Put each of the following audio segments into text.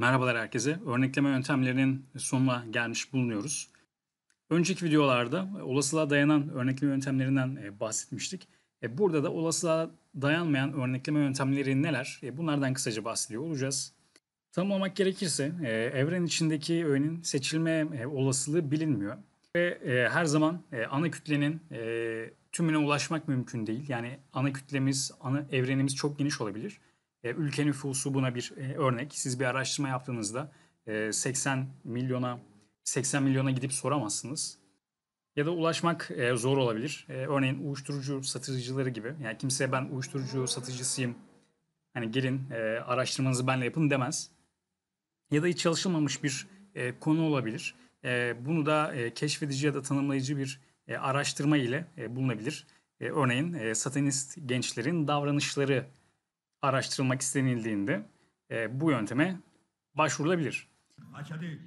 Merhabalar herkese. Örnekleme yöntemlerinin sonuna gelmiş bulunuyoruz. Önceki videolarda olasılığa dayanan örnekleme yöntemlerinden e, bahsetmiştik. E, burada da olasılığa dayanmayan örnekleme yöntemleri neler? E, bunlardan kısaca bahsediyor olacağız. Tanımlamak gerekirse evren içindeki öğenin seçilme olasılığı bilinmiyor. Ve her zaman ana kütlenin tümüne ulaşmak mümkün değil. Yani ana kütlemiz, ana evrenimiz çok geniş olabilir. E, ülke nüfusu buna bir e, örnek. Siz bir araştırma yaptığınızda 80 e, milyona 80 milyona gidip soramazsınız. Ya da ulaşmak e, zor olabilir. örneğin uyuşturucu satıcıları gibi. Yani kimse ben uyuşturucu satıcısıyım. Hani gelin araştırmanızı benle yapın demez. Ya da hiç çalışılmamış bir konu olabilir. bunu da e, keşfedici ya da tanımlayıcı bir araştırma ile bulunabilir. örneğin e, satanist gençlerin davranışları araştırılmak istenildiğinde e, bu yönteme başvurulabilir. Aç hadi.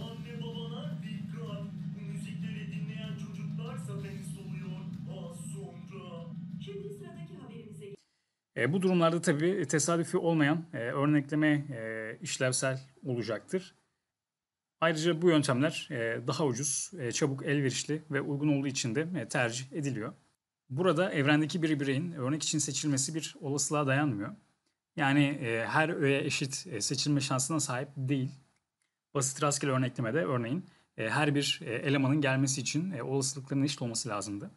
Anne babana dikkat. Bu müzikleri dinleyen çocuklar satanist oluyor. Az sonra. Şimdi sıradaki haberimize e, bu durumlarda tabii tesadüfi olmayan e, örnekleme e, işlevsel olacaktır. Ayrıca bu yöntemler e, daha ucuz, e, çabuk elverişli ve uygun olduğu için de e, tercih ediliyor burada evrendeki bir bireyin örnek için seçilmesi bir olasılığa dayanmıyor. Yani e, her öğe eşit e, seçilme şansına sahip değil. Basit rastgele örneklemede örneğin e, her bir e, elemanın gelmesi için e, olasılıkların eşit olması lazımdı.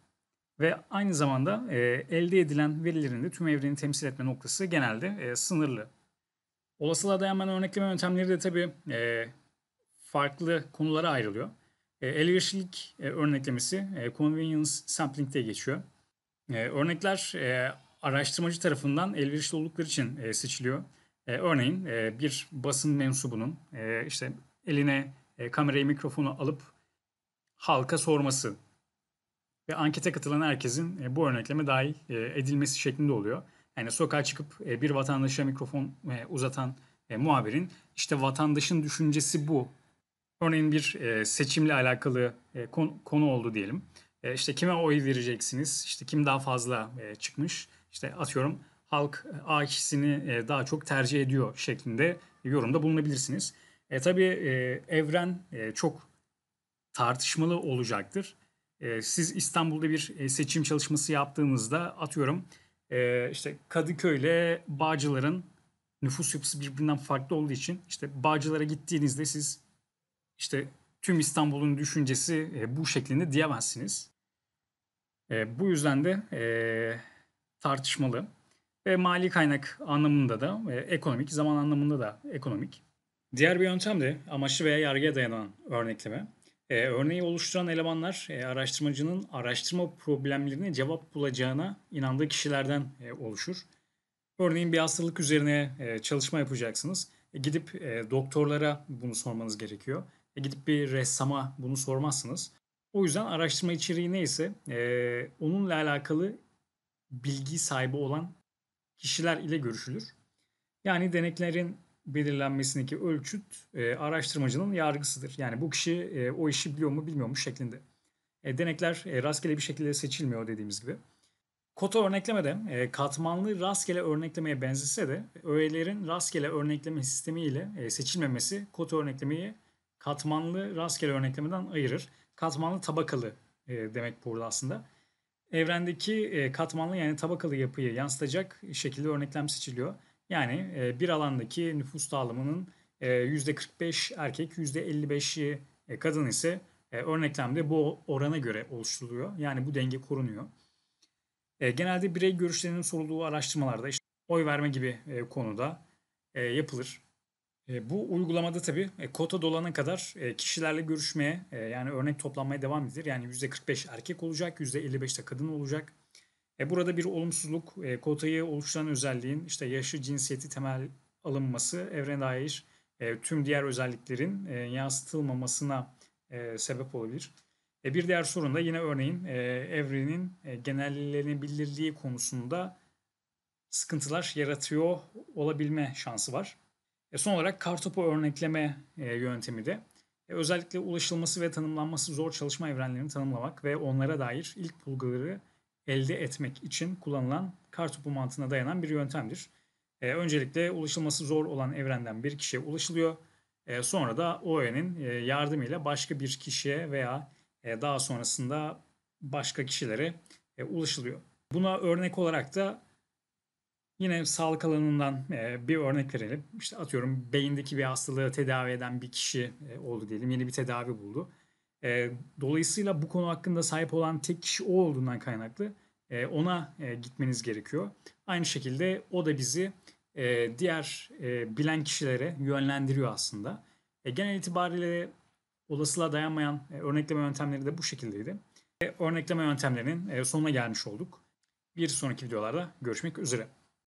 Ve aynı zamanda e, elde edilen verilerin de tüm evreni temsil etme noktası genelde e, sınırlı. Olasılığa dayanmanın örnekleme yöntemleri de tabii e, farklı konulara ayrılıyor. E, elverişlilik e, örneklemesi e, convenience sampling diye geçiyor. Ee, örnekler e, araştırmacı tarafından elverişli oldukları için e, seçiliyor. E, örneğin bir basın mensubunun işte eline e, kamerayı mikrofonu alıp halka sorması ve ankete katılan herkesin bu örnekleme dahil edilmesi şeklinde oluyor. Yani sokağa çıkıp bir vatandaşa mikrofon uzatan muhabirin işte vatandaşın düşüncesi bu. Örneğin bir seçimle alakalı konu oldu diyelim. E, işte kime oy vereceksiniz? İşte kim daha fazla e, çıkmış? İşte atıyorum halk e, A kişisini daha çok tercih ediyor şeklinde yorumda bulunabilirsiniz. E tabii evren çok tartışmalı olacaktır. siz İstanbul'da bir seçim çalışması yaptığınızda atıyorum işte Kadıköy ile Bağcılar'ın nüfus yapısı birbirinden farklı olduğu için işte Bağcılar'a gittiğinizde siz işte tüm İstanbul'un düşüncesi bu şeklinde diyemezsiniz. E, bu yüzden de e, tartışmalı ve mali kaynak anlamında da e, ekonomik, zaman anlamında da ekonomik. Diğer bir yöntem de amaçlı veya yargıya dayanan örnekleme. E, örneği oluşturan elemanlar e, araştırmacının araştırma problemlerine cevap bulacağına inandığı kişilerden e, oluşur. Örneğin bir hastalık üzerine e, çalışma yapacaksınız. E, gidip e, doktorlara bunu sormanız gerekiyor. E, gidip bir ressama bunu sormazsınız. O yüzden araştırma içeriği neyse e, onunla alakalı bilgi sahibi olan kişiler ile görüşülür. Yani deneklerin belirlenmesindeki ölçüt e, araştırmacının yargısıdır. Yani bu kişi e, o işi biliyor mu bilmiyor mu şeklinde. E, denekler e, rastgele bir şekilde seçilmiyor dediğimiz gibi. Kota örneklemede e, katmanlı rastgele örneklemeye benzese de öğelerin rastgele örnekleme sistemiyle e, seçilmemesi kota örneklemeyi katmanlı rastgele örneklemeden ayırır katmanlı tabakalı e, demek burada aslında. Evrendeki e, katmanlı yani tabakalı yapıyı yansıtacak şekilde örneklem seçiliyor. Yani e, bir alandaki nüfus dağılımının e, %45 erkek, %55'i e, kadın ise e, örneklemde bu orana göre oluşturuluyor. Yani bu denge korunuyor. E, genelde birey görüşlerinin sorulduğu araştırmalarda işte oy verme gibi e, konuda e, yapılır. E, bu uygulamada tabii e, kota dolana kadar e, kişilerle görüşmeye e, yani örnek toplanmaya devam edilir. Yani %45 erkek olacak, %55 de kadın olacak. E, burada bir olumsuzluk e, kotayı oluşturan özelliğin işte yaşı, cinsiyeti temel alınması evrene dair e, tüm diğer özelliklerin e, yansıtılmamasına e, sebep olabilir. E, bir diğer sorun da yine örneğin e, evrenin e, genellenebilirliği konusunda sıkıntılar yaratıyor olabilme şansı var. E son olarak kartopu örnekleme e, yöntemi de e, özellikle ulaşılması ve tanımlanması zor çalışma evrenlerini tanımlamak ve onlara dair ilk bulguları elde etmek için kullanılan kartopu mantığına dayanan bir yöntemdir. E, öncelikle ulaşılması zor olan evrenden bir kişiye ulaşılıyor. E, sonra da o öğenin e, yardımıyla başka bir kişiye veya e, daha sonrasında başka kişilere e, ulaşılıyor. Buna örnek olarak da Yine sağlık alanından e, bir örnek verelim. İşte atıyorum beyindeki bir hastalığı tedavi eden bir kişi e, oldu diyelim. Yeni bir tedavi buldu. E, dolayısıyla bu konu hakkında sahip olan tek kişi o olduğundan kaynaklı ona gitmeniz gerekiyor. Aynı şekilde o da bizi diğer bilen kişilere yönlendiriyor aslında. genel itibariyle olasılığa dayanmayan örnekleme yöntemleri de bu şekildeydi. örnekleme yöntemlerinin sonuna gelmiş olduk. Bir sonraki videolarda görüşmek üzere.